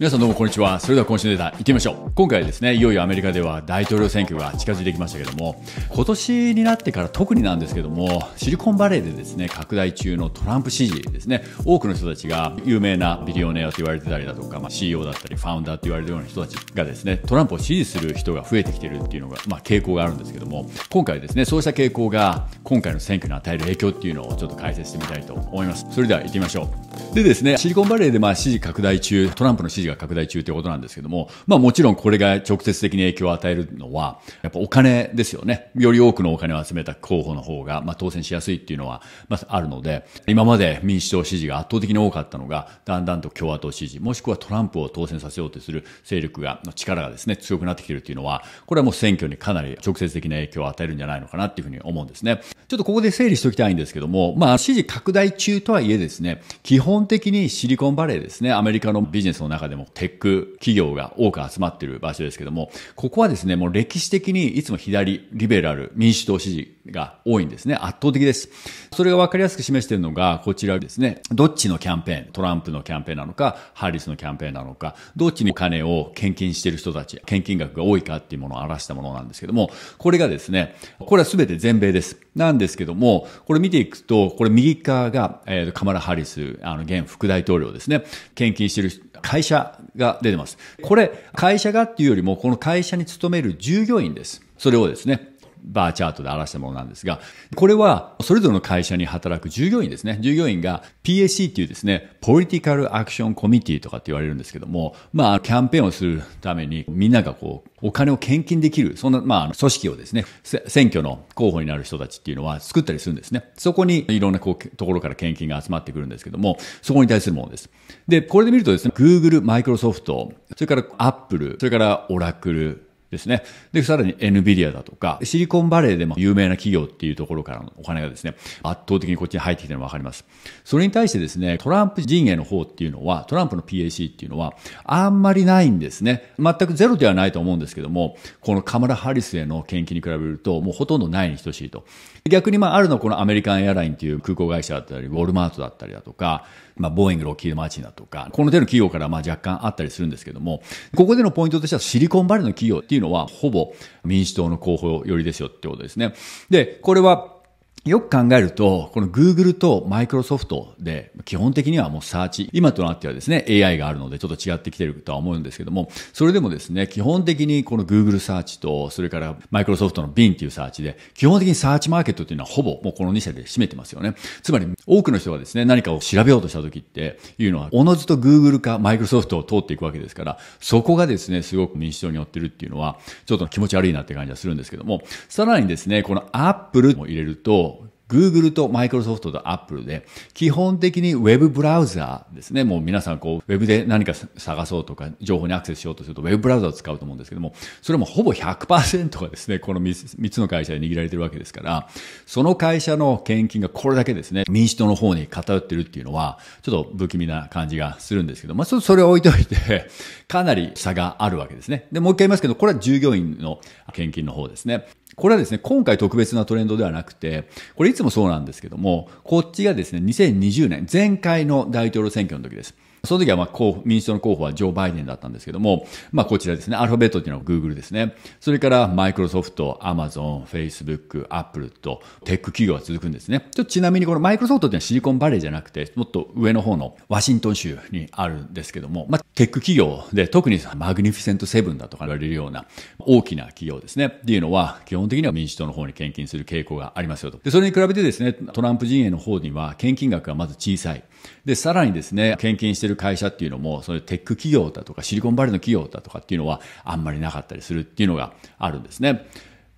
皆さんどうもこんにちは。それでは今週のデータ行ってみましょう。今回ですね、いよいよアメリカでは大統領選挙が近づいてきましたけども、今年になってから特になんですけども、シリコンバレーでですね、拡大中のトランプ支持ですね、多くの人たちが有名なビリオネアと言われてたりだとか、まあ、CEO だったり、ファウンダーと言われるような人たちがですね、トランプを支持する人が増えてきてるっていうのが、まあ、傾向があるんですけども、今回ですね、そうした傾向が今回の選挙に与える影響っていうのをちょっと解説してみたいと思います。それでは行ってみましょう。でですね、シリコンバレーでまあ支持拡大中、トランプの支持が拡大中ということなんですけども、まあもちろんこれが直接的に影響を与えるのは、やっぱお金ですよね。より多くのお金を集めた候補の方が、まあ当選しやすいっていうのは、まああるので、今まで民主党支持が圧倒的に多かったのが、だんだんと共和党支持、もしくはトランプを当選させようとする勢力が、の力がですね、強くなってきてるっていうのは、これはもう選挙にかなり直接的な影響を与えるんじゃないのかなっていうふうに思うんですね。ちょっとここで整理しておきたいんですけども、まあ支持拡大中とはいえですね、基本的にシリコンバレーですね、アメリカのビジネスの中でももテック企業が多く集まっている場所ですけども、ここはですね、もう歴史的にいつも左、リベラル、民主党支持が多いんですね。圧倒的です。それがわかりやすく示しているのが、こちらですね、どっちのキャンペーン、トランプのキャンペーンなのか、ハリスのキャンペーンなのか、どっちにお金を献金している人たち、献金額が多いかっていうものを表したものなんですけども、これがですね、これは全て全米です。なんですけども、これ見ていくと、これ右側が、えー、カマラ・ハリス、あの、現副大統領ですね、献金している会社が出てます。これ、会社がっていうよりも、この会社に勤める従業員です。それをですね、バーチャートで表したものなんですが、これはそれぞれの会社に働く従業員ですね。従業員が PAC っていうですね、ポリティカルアクションコミティとかって言われるんですけども、まあ、キャンペーンをするためにみんながこう、お金を献金できる、そんな、まあ、組織をですね、選挙の候補になる人たちっていうのは作ったりするんですね。そこにいろんなこうところから献金が集まってくるんですけども、そこに対するものです。で、これで見るとですね、Google、Microsoft、それから Apple、それから Oracle、ですね。で、さらに NVIDIA だとか、シリコンバレーでも有名な企業っていうところからのお金がですね、圧倒的にこっちに入ってきてるのわかります。それに対してですね、トランプ陣営の方っていうのは、トランプの PAC っていうのは、あんまりないんですね。全くゼロではないと思うんですけども、このカマラ・ハリスへの研究に比べると、もうほとんどないに等しいと。逆に、まあ、あるのはこのアメリカンエアラインっていう空港会社だったり、ウォルマートだったりだとか、まあ、ボーイング・ロッキード・マーチンだとか、この手の企業からまあ若干あったりするんですけども、ここでのポイントとしては、シリコンバレーの企業っていうのは、ほぼ民主党の候補寄りですよってことですね。で、これは、よく考えると、この Google と Microsoft で、基本的にはもうサーチ、今となってはですね、AI があるのでちょっと違ってきてるとは思うんですけども、それでもですね、基本的にこの Google サーチと、それから Microsoft の b i n っていうサーチで、基本的にサーチマーケットっていうのはほぼもうこの2社で占めてますよね。つまり、多くの人がですね、何かを調べようとした時っていうのは、おのずと Google か Microsoft を通っていくわけですから、そこがですね、すごく民主党に寄ってるっていうのは、ちょっと気持ち悪いなって感じはするんですけども、さらにですね、この Apple を入れると、Google と Microsoft と Apple で、基本的に Web ブラウザーですね。もう皆さんこう、Web で何か探そうとか、情報にアクセスしようとすると Web ブラウザーを使うと思うんですけども、それもほぼ100%がですね、この 3, 3つの会社で握られてるわけですから、その会社の献金がこれだけですね、民主党の方に偏ってるっていうのは、ちょっと不気味な感じがするんですけど、まあ、それを置いておいて、かなり差があるわけですね。で、もう一回言いますけど、これは従業員の献金の方ですね。これはですね、今回特別なトレンドではなくて、これいつもそうなんですけども、こっちがですね、2020年、前回の大統領選挙の時です。その時はまあ候補、民主党の候補はジョー・バイデンだったんですけども、まあこちらですね、アルファベットっていうのは Google ですね。それからマイクロソフト、アマゾン、フェイスブック、アップルとテック企業が続くんですね。ちょっとちなみにこのマイクロソフトっていうのはシリコンバレーじゃなくて、もっと上の方のワシントン州にあるんですけども、まあテック企業で特にマグニフィセントセブンだとか言われるような大きな企業ですね。っていうのは基本的には民主党の方に献金する傾向がありますよと。で、それに比べてですね、トランプ陣営の方には献金額がまず小さい。で、さらにですね、献金してるる会社っていうのも、そのテック企業だとか、シリコンバレーの企業だとかっていうのは、あんまりなかったりするっていうのがあるんですね。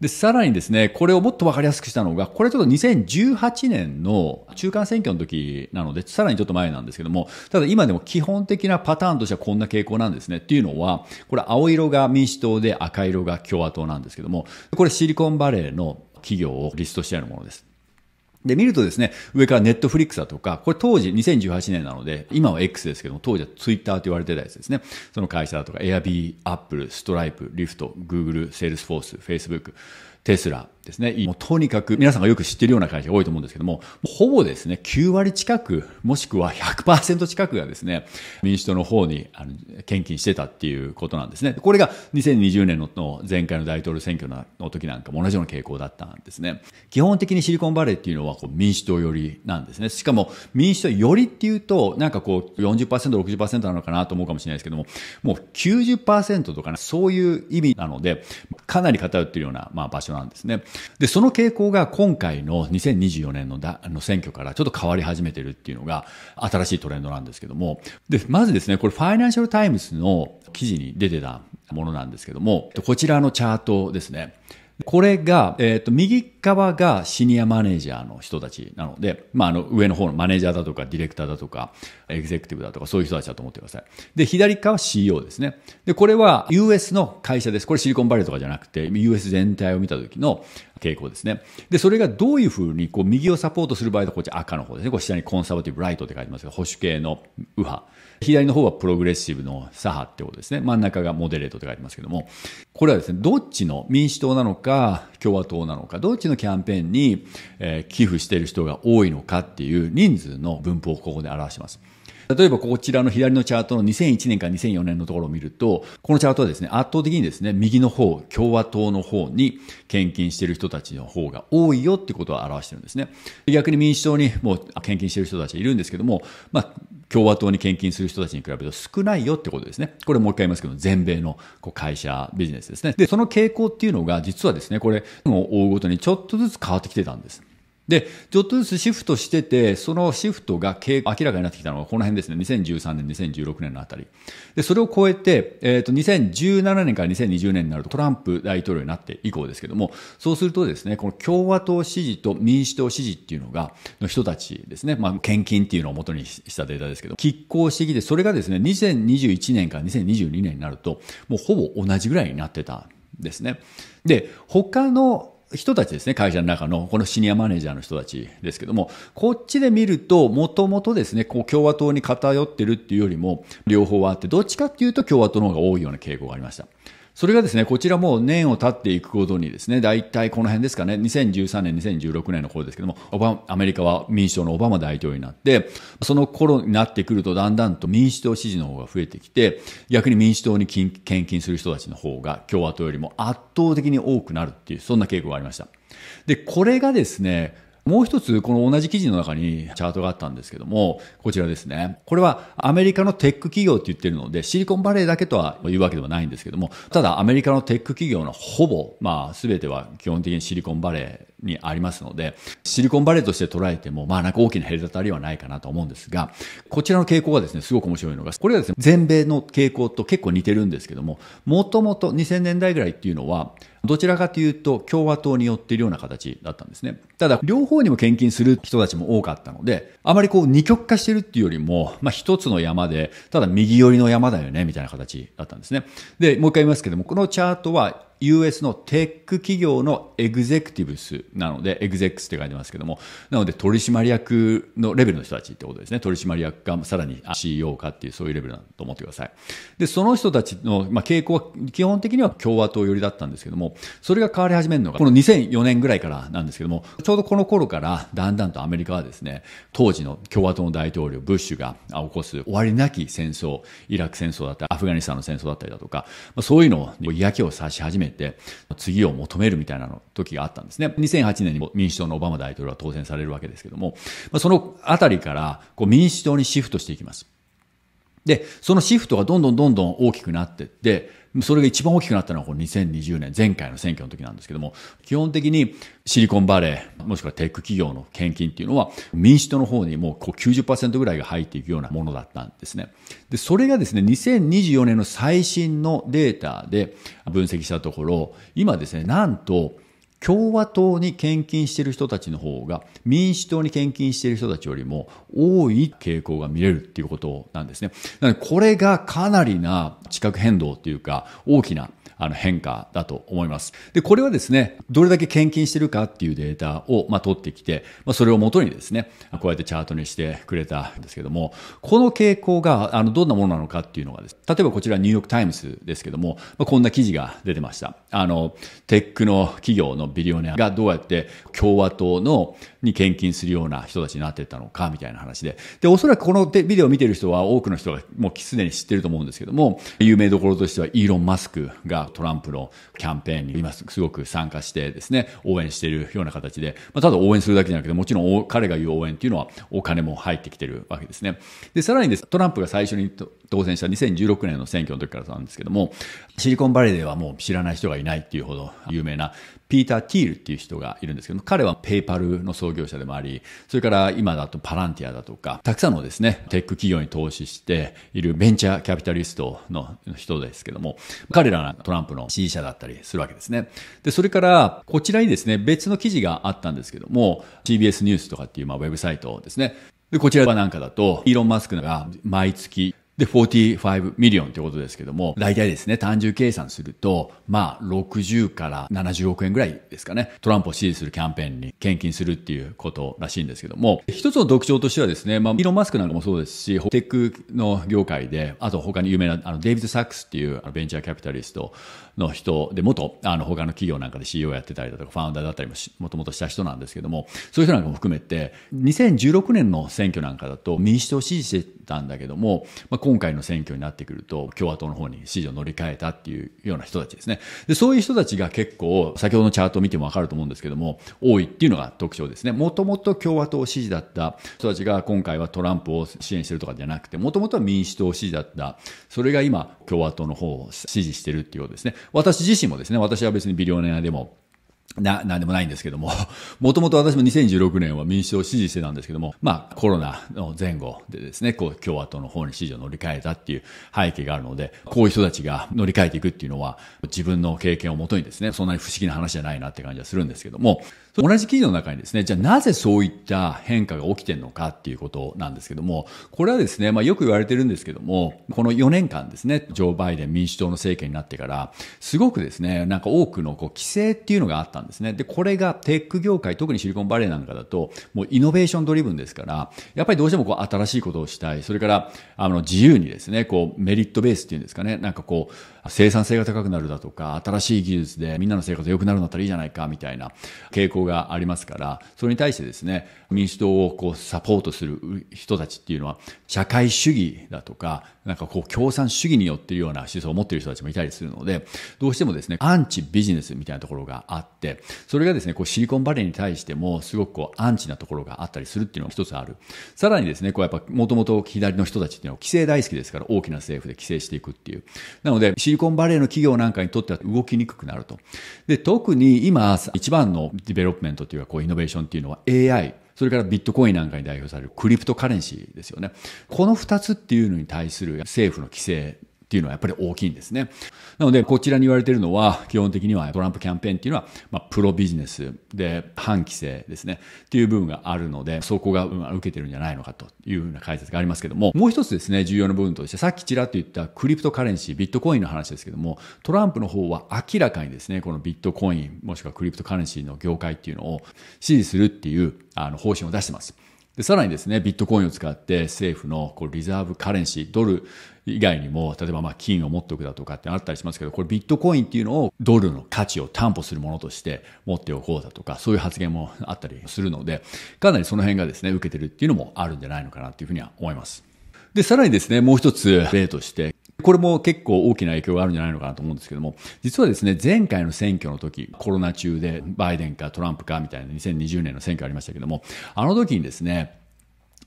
で、さらにですね、これをもっとわかりやすくしたのが、これちょっと2018年の中間選挙の時なので、さらにちょっと前なんですけども、ただ今でも基本的なパターンとしてはこんな傾向なんですね。っていうのは、これ青色が民主党で赤色が共和党なんですけども、これシリコンバレーの企業をリストしてあるものです。で、見るとですね、上からネットフリックスだとか、これ当時2018年なので、今は X ですけども、当時は Twitter と言われてたやつですね。その会社だとか、Airb、Apple、Stripe、Lyft、Google、Salesforce、Facebook、テスラですね。もうとにかく皆さんがよく知ってるような会社が多いと思うんですけども、ほぼですね、9割近く、もしくは100%近くがですね、民主党の方にあの献金してたっていうことなんですね。これが2020年の前回の大統領選挙の時なんかも同じような傾向だったんですね。基本的にシリコンバレーっていうのはこう民主党寄りなんですね。しかも民主党寄りっていうと、なんかこう40%、60%なのかなと思うかもしれないですけども、もう90%とか、ね、そういう意味なので、かなり偏っているような、まあ、場所なんですね。で、その傾向が今回の2024年のだあの選挙からちょっと変わり始めてるっていうのが新しいトレンドなんですけども、で、まずですね、これファイナンシャルタイムズの記事に出てたものなんですけども、こちらのチャートですね。これが、えっ、と、右側がシニアマネージャーの人たちなので、まあ、あの、上の方のマネージャーだとか、ディレクターだとか、エグゼクティブだとか、そういう人たちだと思ってください。で、左側は CEO ですね。で、これは US の会社です。これシリコンバレーとかじゃなくて、US 全体を見た時の傾向ですね。で、それがどういうふうに、こう、右をサポートする場合と、こっち赤の方ですね。これ下にコンサバティブ、ライトって書いてますけど、保守系の右派。左の方はプログレッシブの左派ってことですね。真ん中がモデレートって書いてますけども、これはですね、どっちの民主党なのか、か共和党なのか、どっちのキャンペーンに、え寄付している人が多いのかっていう人数の分布をここで表します。例えばこちらの左のチャートの2001年から2004年のところを見ると、このチャートはですね、圧倒的にですね、右の方、共和党の方に献金している人たちの方が多いよってことを表してるんですね。逆に民主党にもう献金している人たちいるんですけども、まあ、共和党に献金する人たちに比べると少ないよってことですね。これもう一回言いますけど、全米のこう会社ビジネスですね。で、その傾向っていうのが実はですね、これ、もう追うごとにちょっとずつ変わってきてたんです。で、ちょっとずつシフトしてて、そのシフトが明らかになってきたのはこの辺ですね。2013年、2016年のあたり。で、それを超えて、えっ、ー、と、2017年から2020年になるとトランプ大統領になって以降ですけども、そうするとですね、この共和党支持と民主党支持っていうのが、の人たちですね、まあ、献金っていうのを元にしたデータですけど、拮抗してきて、それがですね、2021年から2022年になると、もうほぼ同じぐらいになってたんですね。で、他の人たちですね、会社の中の、このシニアマネージャーの人たちですけども、こっちで見ると、もともとですね、こう共和党に偏ってるっていうよりも、両方あって、どっちかっていうと共和党の方が多いような傾向がありました。それがですね、こちらも年を経っていくことにですね、大体この辺ですかね、2013年、2016年の頃ですけども、アメリカは民主党のオバマ大統領になって、その頃になってくるとだんだんと民主党支持の方が増えてきて、逆に民主党に献金する人たちの方が共和党よりも圧倒的に多くなるっていう、そんな傾向がありました。で、これがですね、もう一つ、この同じ記事の中にチャートがあったんですけども、こちらですね。これはアメリカのテック企業って言ってるので、シリコンバレーだけとは言うわけではないんですけども、ただアメリカのテック企業のほぼ、まあ全ては基本的にシリコンバレーにありますので、シリコンバレーとして捉えても、まあなんか大きな隔たりはないかなと思うんですが、こちらの傾向がですね、すごく面白いのが、これはですね、全米の傾向と結構似てるんですけども、もともと2000年代ぐらいっていうのは、どちらかというと共和党によっているような形だったんですね。ただ、両方にも献金する人たちも多かったので、あまりこう二極化してるっていうよりも、まあ一つの山で、ただ右寄りの山だよね、みたいな形だったんですね。で、もう一回言いますけども、このチャートは US のテック企業のエグゼクティブスなので、エグゼックスって書いてますけども、なので取締役のレベルの人たちってことですね。取締役がさらに CEO かっていうそういうレベルだと思ってください。で、その人たちの、まあ、傾向は基本的には共和党寄りだったんですけども、それが変わり始めるのが、この2004年ぐらいからなんですけども、ちょうどこの頃からだんだんとアメリカはですね、当時の共和党の大統領ブッシュが起こす終わりなき戦争、イラク戦争だったり、アフガニスタンの戦争だったりだとか、まあ、そういうのを嫌気をさし始めいて、次を求めるみたいなの時があったんですね。2008年にも民主党のオバマ大統領は当選されるわけですけども、まあ、そのあたりからこう民主党にシフトしていきます。で、そのシフトがどんどんどんどん大きくなってって、それが一番大きくなったのはこの2020年、前回の選挙の時なんですけども、基本的にシリコンバレー、もしくはテック企業の献金っていうのは、民主党の方にもうこう90%ぐらいが入っていくようなものだったんですね。で、それがですね、2024年の最新のデータで分析したところ、今ですね、なんと、共和党に献金している人たちの方が民主党に献金している人たちよりも多い傾向が見れるっていうことなんですね。なのでこれがかなりな地殻変動っていうか大きなあの変化だと思います。で、これはですね、どれだけ献金してるかっていうデータを、まあ、取ってきて、まあ、それをもとにですね、こうやってチャートにしてくれたんですけども、この傾向が、あの、どんなものなのかっていうのがです、ね、例えばこちらニューヨークタイムズですけども、まあ、こんな記事が出てました。あの、テックの企業のビリオネアがどうやって共和党のに献金するような人たちになってたのか、みたいな話で。で、おそらくこのビデオを見てる人は多くの人がもうすでに知ってると思うんですけども、有名どころとしてはイーロン・マスクがトランプのキャンペーンに今すごく参加してですね、応援しているような形で、まあ、ただ応援するだけじゃなくて、もちろん彼が言う応援っていうのはお金も入ってきてるわけですね。で、さらにです、トランプが最初に当選した2016年の選挙の時からなんですけども、シリコンバレーではもう知らない人がいないっていうほど有名なピーター・ティールっていう人がいるんですけど、彼はペイパルの創業者でもあり、それから今だとパランティアだとか、たくさんのですね、テック企業に投資しているベンチャーキャピタリストの人ですけども、彼らはトランプの支持者だったりするわけですね。で、それから、こちらにですね、別の記事があったんですけども、CBS ニュースとかっていうまあウェブサイトですね。で、こちらなんかだと、イーロン・マスクが毎月で、45ミリオンってことですけども、大体ですね、単純計算すると、まあ、60から70億円ぐらいですかね、トランプを支持するキャンペーンに献金するっていうことらしいんですけども、一つの特徴としてはですね、まあ、イーロン・マスクなんかもそうですし、テックの業界で、あと他に有名な、あの、デイビッド・サックスっていうベンチャーキャピタリストの人で、元、あの、他の企業なんかで CEO やってたりだとか、ファウンダーだったりももともとした人なんですけども、そういう人なんかも含めて、2016年の選挙なんかだと民主党を支持してたんだけども、まあ、今回の選挙になってくると、共和党の方に支持を乗り換えたっていうような人たちですね。で、そういう人たちが結構、先ほどのチャートを見てもわかると思うんですけども、多いっていうのが特徴ですね。もともと共和党支持だった人たちが今回はトランプを支援してるとかじゃなくて、もともとは民主党支持だった、それが今、共和党の方を支持してるっていうことですね。私自身もですね、私は別にビリオネアでも、な、なんでもないんですけども、もともと私も2016年は民主党を支持してたんですけども、まあコロナの前後でですね、こう共和党の方に支持を乗り換えたっていう背景があるので、こういう人たちが乗り換えていくっていうのは、自分の経験をもとにですね、そんなに不思議な話じゃないなって感じはするんですけども、同じ企業の中にですね、じゃあなぜそういった変化が起きてるのかっていうことなんですけども、これはですね、まあよく言われてるんですけども、この4年間ですね、ジョー・バイデン民主党の政権になってから、すごくですね、なんか多くのこう規制っていうのがあったんですね。で、これがテック業界、特にシリコンバレーなんかだと、もうイノベーションドリブンですから、やっぱりどうしてもこう新しいことをしたい。それから、あの、自由にですね、こう、メリットベースっていうんですかね、なんかこう、生産性が高くなるだとか、新しい技術でみんなの生活が良くなるんだったらいいじゃないか、みたいな傾向がありますから、それに対してですね、民主党をこう、サポートする人たちっていうのは、社会主義だとか、なんかこう共産主義によってるような思想を持っている人たちもいたりするので、どうしてもですね、アンチビジネスみたいなところがあって、それがですね、こうシリコンバレーに対してもすごくこうアンチなところがあったりするっていうのが一つある。さらにですね、こうやっぱもともと左の人たちっていうのは規制大好きですから大きな政府で規制していくっていう。なので、シリコンバレーの企業なんかにとっては動きにくくなると。で、特に今一番のディベロップメントというかこうイノベーションっていうのは AI それからビットコインなんかに代表されるクリプトカレンシーですよね。この2つっていうのに対する政府の規制っていうのはやっぱり大きいんですね。なので、こちらに言われてるのは、基本的にはトランプキャンペーンっていうのは、まあ、プロビジネスで、反規制ですね、っていう部分があるので、そこが受けてるんじゃないのかというふうな解説がありますけども、もう一つですね、重要な部分として、さっきちらっと言ったクリプトカレンシー、ビットコインの話ですけども、トランプの方は明らかにですね、このビットコイン、もしくはクリプトカレンシーの業界っていうのを支持するっていうあの方針を出してます。で、さらにですね、ビットコインを使って政府のこうリザーブカレンシー、ドル以外にも、例えばまあ金を持っておくだとかってあったりしますけど、これビットコインっていうのをドルの価値を担保するものとして持っておこうだとか、そういう発言もあったりするので、かなりその辺がですね、受けてるっていうのもあるんじゃないのかなっていうふうには思います。で、さらにですね、もう一つ例として、これも結構大きな影響があるんじゃないのかなと思うんですけども、実はですね、前回の選挙の時、コロナ中でバイデンかトランプかみたいな2020年の選挙ありましたけども、あの時にですね、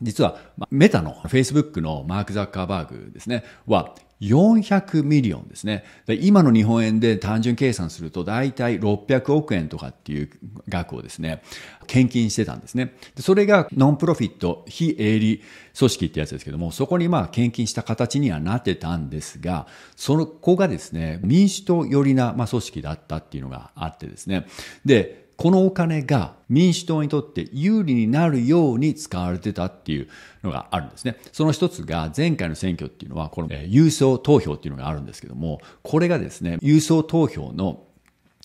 実は、メタの Facebook のマーク・ザッカーバーグですね、は、400ミリオンですね。今の日本円で単純計算すると大体600億円とかっていう額をですね、献金してたんですね。それがノンプロフィット非営利組織ってやつですけども、そこにまあ献金した形にはなってたんですが、その子がですね、民主党寄りなまあ組織だったっていうのがあってですね。で、このお金が民主党にとって有利になるように使われてたっていうのがあるんですね。その一つが前回の選挙っていうのはこの郵送投票っていうのがあるんですけども、これがですね、郵送投票の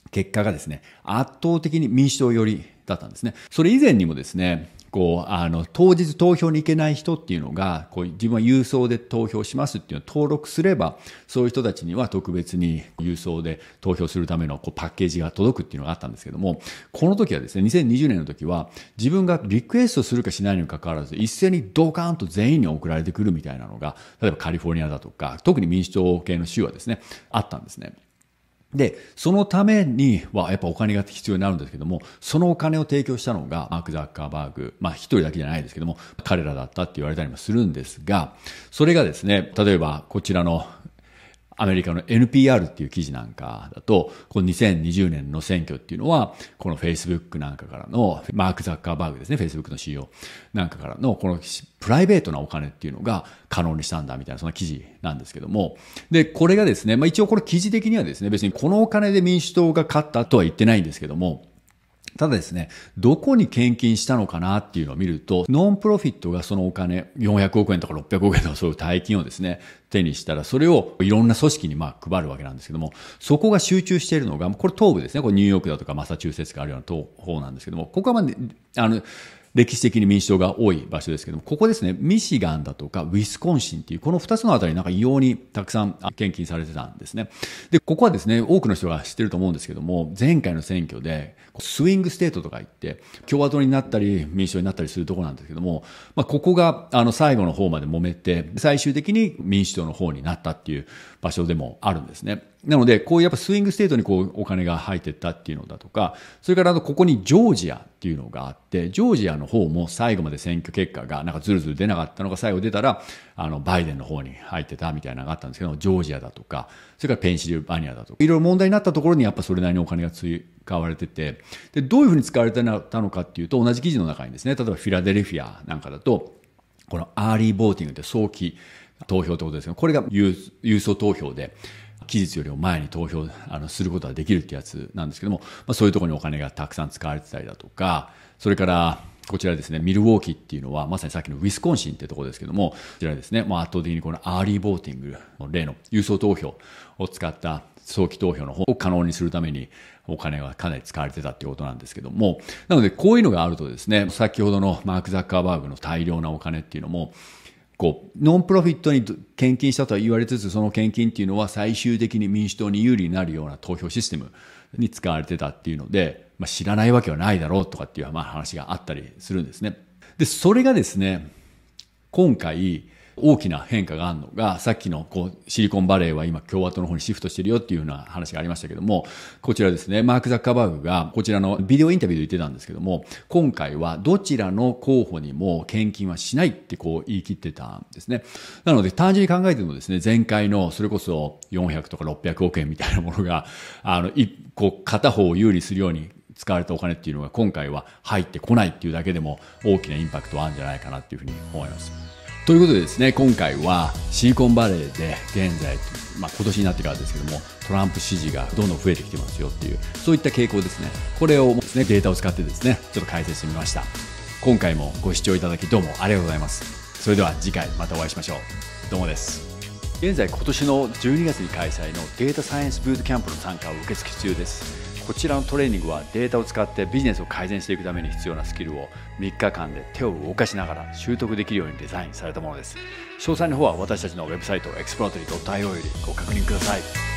結果がですね、圧倒的に民主党寄りだったんですね。それ以前にもですね、こう、あの、当日投票に行けない人っていうのが、こう、自分は郵送で投票しますっていうのを登録すれば、そういう人たちには特別に郵送で投票するためのこうパッケージが届くっていうのがあったんですけども、この時はですね、2020年の時は、自分がリクエストするかしないにもかかわらず、一斉にドカーンと全員に送られてくるみたいなのが、例えばカリフォルニアだとか、特に民主党系の州はですね、あったんですね。で、そのためにはやっぱお金が必要になるんですけども、そのお金を提供したのがマーク・ザッカーバーグ、まあ一人だけじゃないですけども、彼らだったって言われたりもするんですが、それがですね、例えばこちらのアメリカの NPR っていう記事なんかだと、この2020年の選挙っていうのは、この Facebook なんかからの、マーク・ザッカーバーグですね、Facebook の CEO なんかからの、このプライベートなお金っていうのが可能にしたんだみたいな、そんな記事なんですけども。で、これがですね、まあ一応これ記事的にはですね、別にこのお金で民主党が勝ったとは言ってないんですけども、ただですね、どこに献金したのかなっていうのを見ると、ノンプロフィットがそのお金、400億円とか600億円とかそういう大金をですね、手にしたら、それをいろんな組織にまあ配るわけなんですけども、そこが集中しているのが、これ東部ですね、これニューヨークだとかマサチューセッツがあるような東方なんですけども、ここはまあ、ね、あの、歴史的に民主党が多い場所ですけども、ここですね、ミシガンだとかウィスコンシンっていう、この2つのあたりなんか異様にたくさん献金されてたんですね。で、ここはですね、多くの人が知ってると思うんですけども、前回の選挙でスイングステートとか言って、共和党になったり、民主党になったりするところなんですけども、まあ、ここが、あの、最後の方まで揉めて、最終的に民主党の方になったっていう場所でもあるんですね。なので、こういうやっぱスイングステートにこうお金が入ってったっていうのだとか、それからあのここにジョージアっていうのがあって、ジョージアの方も最後まで選挙結果がなんかずるずる出なかったのが最後出たら、あのバイデンの方に入ってたみたいなのがあったんですけど、ジョージアだとか、それからペンシルバニアだとか、いろいろ問題になったところにやっぱそれなりにお金がつい使われてて、で、どういうふうに使われてたのかっていうと、同じ記事の中にですね、例えばフィラデルフィアなんかだと、このアーリーボーティングって早期投票ってことですけど、これが郵送投票で、期日よりも前に投票あのすることができるってやつなんですけども、まあ、そういうところにお金がたくさん使われてたりだとか、それから、こちらですね、ミルウォーキーっていうのは、まさにさっきのウィスコンシンってところですけども、こちらですね、まあ、圧倒的にこのアーリーボーティングの例の郵送投票を使った早期投票の方を可能にするためにお金はかなり使われてたっていうことなんですけども、なのでこういうのがあるとですね、先ほどのマーク・ザッカーバーグの大量なお金っていうのも、こう、ノンプロフィットに献金したとは言われつつ、その献金っていうのは最終的に民主党に有利になるような投票システムに使われてたっていうので、まあ、知らないわけはないだろうとかっていうまあ話があったりするんですね。で、それがですね、今回、大きな変化があるのが、さっきのこうシリコンバレーは今共和党の方にシフトしてるよっていうような話がありましたけども、こちらですね、マーク・ザッカーバーグがこちらのビデオインタビューで言ってたんですけども、今回はどちらの候補にも献金はしないってこう言い切ってたんですね。なので単純に考えてもですね、前回のそれこそ400とか600億円みたいなものが、あの、一個片方を有利するように使われたお金っていうのが今回は入ってこないっていうだけでも大きなインパクトはあるんじゃないかなっていうふうに思います。ということでですね今回はシリコンバレーで現在、まあ、今年になってからですけどもトランプ支持がどんどん増えてきてますよっていうそういった傾向ですねこれをですねデータを使ってですねちょっと解説してみました今回もご視聴いただきどうもありがとうございますそれでは次回またお会いしましょうどうもです現在今年の12月に開催のデータサイエンスブートキャンプの参加を受付中ですこちらのトレーニングはデータを使ってビジネスを改善していくために必要なスキルを3日間で手を動かしながら習得できるようにデザインされたものです詳細の方は私たちのウェブサイト exploratary.io よりご確認ください